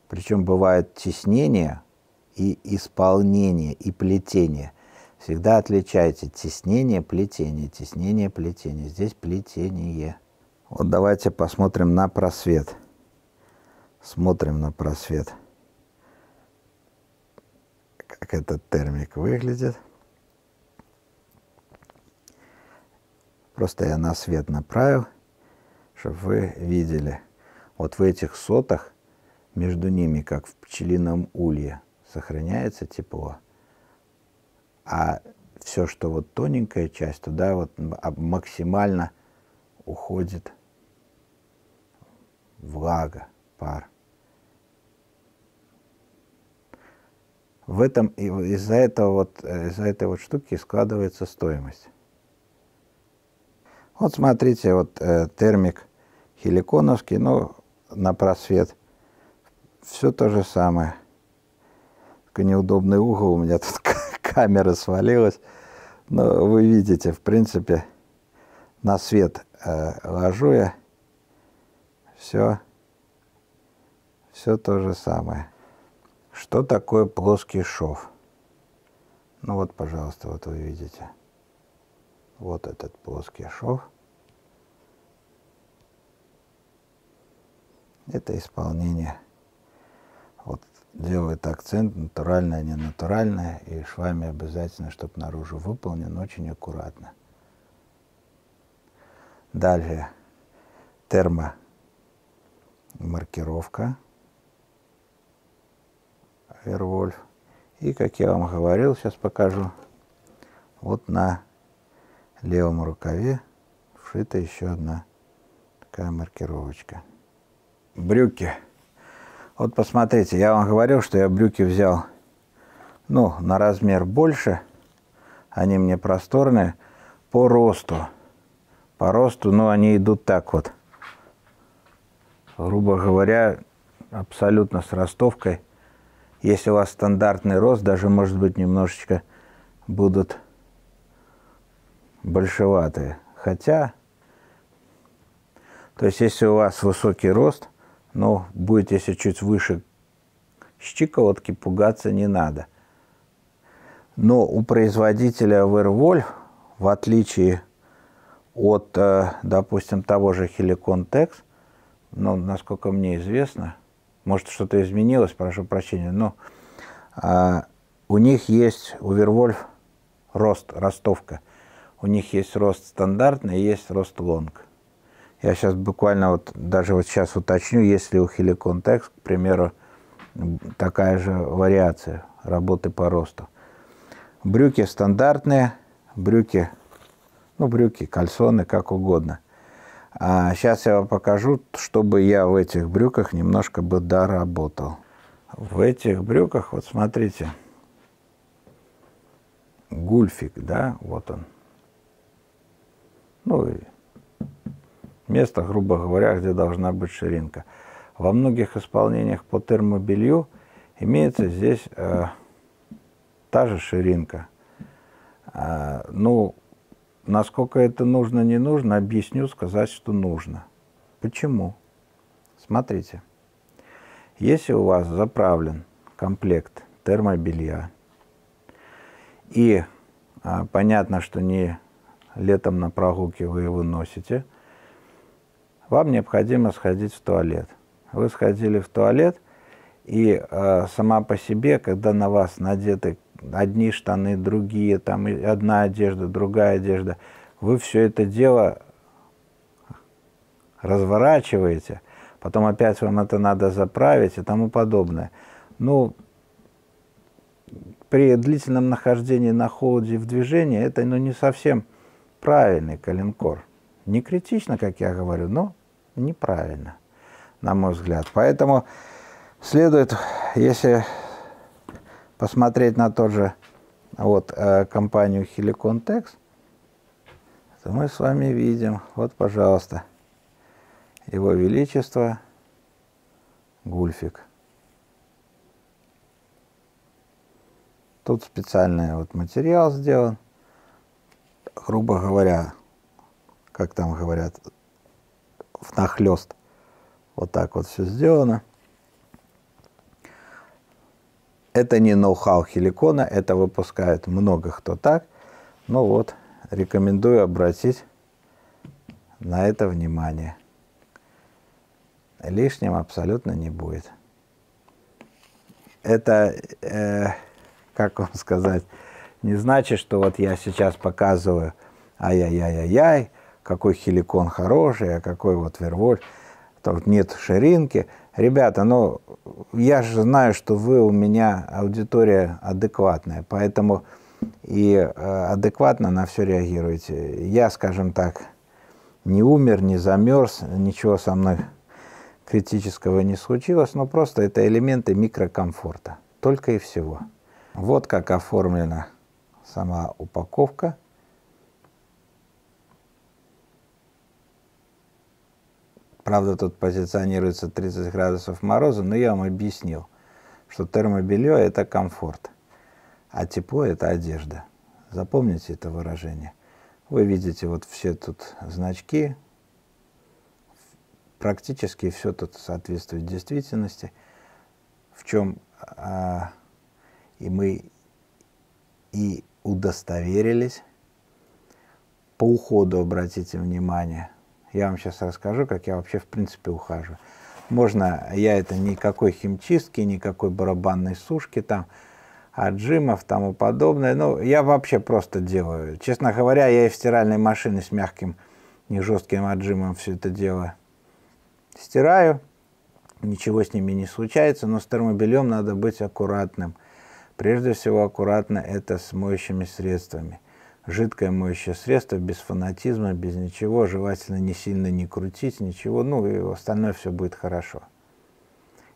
Причем бывает теснение и исполнение, и плетение. Всегда отличайте теснение, плетение, теснение, плетение. Здесь плетение. Вот давайте посмотрим на просвет. Смотрим на просвет. Как этот термик выглядит. Просто я на свет направил, чтобы вы видели. Вот в этих сотах, между ними, как в пчелином улье, сохраняется тепло. А все, что вот тоненькая часть, туда вот максимально уходит влага, пар. В этом, из-за этого вот, э, из-за этой вот штуки складывается стоимость. Вот смотрите, вот э, термик хеликоновский, но ну, на просвет. Все то же самое. Только неудобный угол, у меня тут камера свалилась. Но вы видите, в принципе, на свет э, ложу я. Все. Все то же самое. Что такое плоский шов? Ну вот, пожалуйста, вот вы видите вот этот плоский шов. Это исполнение вот делает акцент натуральное, не натуральное, и швами обязательно, чтобы наружу выполнен, очень аккуратно. Далее термо маркировка Airwolf. И, как я вам говорил, сейчас покажу, вот на левом рукаве вшита еще одна такая маркировочка. Брюки. Вот посмотрите, я вам говорил, что я брюки взял, ну, на размер больше. Они мне просторные по росту. По росту, ну, они идут так вот. Грубо говоря, абсолютно с ростовкой. Если у вас стандартный рост, даже, может быть, немножечко будут большеватые. Хотя, то есть если у вас высокий рост, но ну, будет, если чуть выше щиколотки, пугаться не надо. Но у производителя Вервольф, в отличие от, э, допустим, того же Helicon Tex, ну, насколько мне известно, может, что-то изменилось, прошу прощения, но а, у них есть у Вервольф рост, ростовка – у них есть рост стандартный, есть рост лонг. Я сейчас буквально вот даже вот сейчас уточню, если у Helicon к примеру, такая же вариация работы по росту. Брюки стандартные, брюки, ну брюки, кальсоны, как угодно. А сейчас я вам покажу, чтобы я в этих брюках немножко бы доработал. В этих брюках, вот смотрите, гульфик, да, вот он – ну место, грубо говоря, где должна быть ширинка. Во многих исполнениях по термобелью имеется здесь э, та же ширинка. Э, ну, насколько это нужно, не нужно, объясню, сказать, что нужно. Почему? Смотрите. Если у вас заправлен комплект термобелья, и а, понятно, что не летом на прогулке вы его носите, вам необходимо сходить в туалет. Вы сходили в туалет, и э, сама по себе, когда на вас надеты одни штаны, другие, там одна одежда, другая одежда, вы все это дело разворачиваете, потом опять вам это надо заправить и тому подобное. Ну, при длительном нахождении на холоде в движении это ну, не совсем правильный коленкор. Не критично, как я говорю, но неправильно, на мой взгляд. Поэтому следует, если посмотреть на тот же вот, э, компанию Helicontex, то мы с вами видим, вот, пожалуйста, его величество Гульфик. Тут специальный вот материал сделан – грубо говоря, как там говорят, в нахлест Вот так вот все сделано. Это не ноу-хау Хеликона, это выпускает много кто так. Ну вот, рекомендую обратить на это внимание. Лишним абсолютно не будет. Это, э, как вам сказать, не значит, что вот я сейчас показываю, ай-яй-яй-яй-яй, какой хеликон хороший, а какой вот верволь, тут нет ширинки. Ребята, ну, я же знаю, что вы у меня аудитория адекватная, поэтому и э, адекватно на все реагируете. Я, скажем так, не умер, не замерз, ничего со мной критического не случилось, но просто это элементы микрокомфорта, только и всего. Вот как оформлено сама упаковка. Правда, тут позиционируется 30 градусов мороза, но я вам объяснил, что термобелье – это комфорт, а тепло – это одежда. Запомните это выражение. Вы видите вот все тут значки, практически все тут соответствует действительности, в чем а, и мы и удостоверились. По уходу обратите внимание. Я вам сейчас расскажу, как я вообще в принципе ухаживаю. Можно, я это никакой химчистки, никакой барабанной сушки там, отжимов там и подобное. Ну, я вообще просто делаю. Честно говоря, я и в стиральной машине с мягким, не жестким отжимом все это делаю. Стираю, ничего с ними не случается, но с термобельем надо быть аккуратным – Прежде всего, аккуратно это с моющими средствами. Жидкое моющее средство, без фанатизма, без ничего, желательно не сильно не крутить, ничего, ну и остальное все будет хорошо.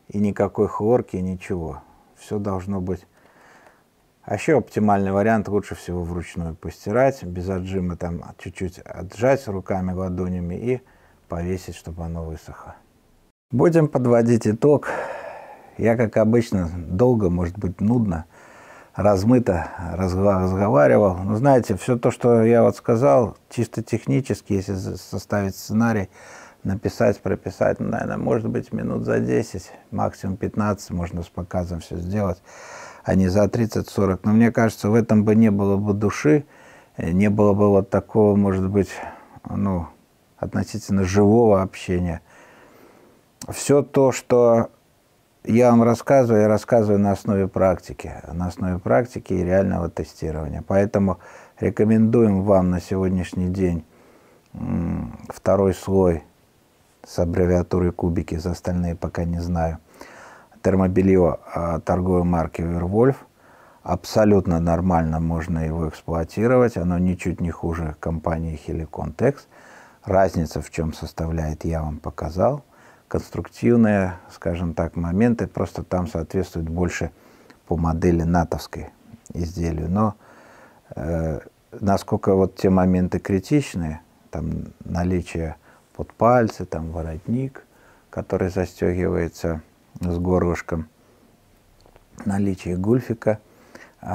И никакой хлорки, ничего. Все должно быть. А еще оптимальный вариант лучше всего вручную постирать, без отжима там чуть-чуть отжать руками, ладонями и повесить, чтобы оно высохло. Будем подводить итог. Я, как обычно, долго, может быть, нудно размыто разговаривал. Но знаете, все то, что я вот сказал, чисто технически, если составить сценарий, написать, прописать, ну, наверное, может быть, минут за 10, максимум 15 можно с показом все сделать, а не за 30-40. Но мне кажется, в этом бы не было бы души, э, не было бы вот такого, может быть, ну, относительно живого общения. Все то, что я вам рассказываю, я рассказываю на основе практики, на основе практики и реального тестирования. Поэтому рекомендуем вам на сегодняшний день второй слой с аббревиатурой кубики, за остальные пока не знаю, термобелье а, торговой марки Вервольф. Абсолютно нормально можно его эксплуатировать, оно ничуть не хуже компании Helicon Tex. Разница в чем составляет, я вам показал конструктивные, скажем так, моменты, просто там соответствуют больше по модели натовской изделию. Но э, насколько вот те моменты критичные, там наличие под пальцы, там воротник, который застегивается с горлышком, наличие гульфика э,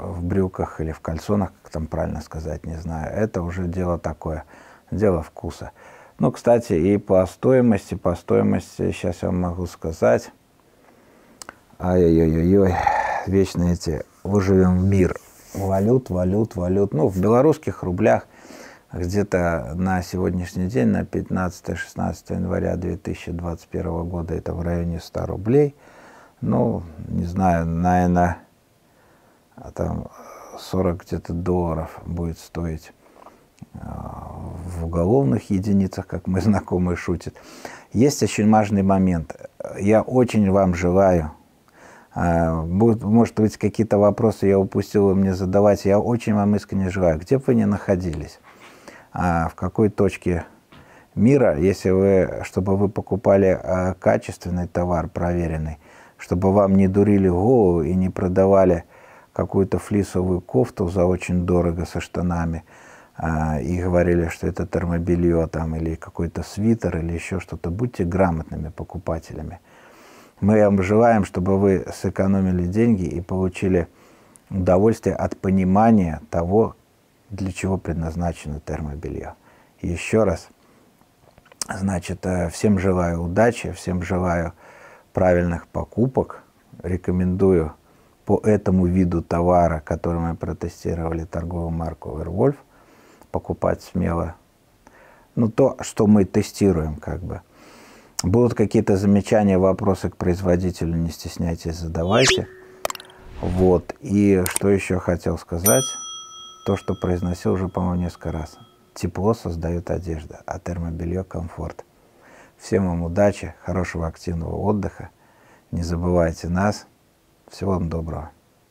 в брюках или в кальсонах, как там правильно сказать, не знаю, это уже дело такое, дело вкуса. Ну, кстати, и по стоимости, по стоимости, сейчас я вам могу сказать. Ай-яй-яй-яй, вечно эти, выживем в мир. Валют, валют, валют. Ну, в белорусских рублях где-то на сегодняшний день, на 15-16 января 2021 года, это в районе 100 рублей. Ну, не знаю, наверное, а там 40 где-то долларов будет стоить в уголовных единицах, как мой знакомый шутит. Есть очень важный момент. Я очень вам желаю, э, может быть, какие-то вопросы я упустил, вы мне задавать. Я очень вам искренне желаю, где бы вы ни находились, э, в какой точке мира, если вы, чтобы вы покупали э, качественный товар, проверенный, чтобы вам не дурили голову и не продавали какую-то флисовую кофту за очень дорого со штанами – а, и говорили, что это термобелье там, или какой-то свитер, или еще что-то, будьте грамотными покупателями. Мы вам желаем, чтобы вы сэкономили деньги и получили удовольствие от понимания того, для чего предназначено термобелье. Еще раз, значит, э, всем желаю удачи, всем желаю правильных покупок, рекомендую по этому виду товара, который мы протестировали, торговую марку Werewolf – покупать смело. Ну, то, что мы тестируем, как бы. Будут какие-то замечания, вопросы к производителю, не стесняйтесь, задавайте. Вот. И что еще хотел сказать? То, что произносил уже, по-моему, несколько раз. Тепло создает одежда, а термобелье – комфорт. Всем вам удачи, хорошего активного отдыха. Не забывайте нас. Всего вам доброго.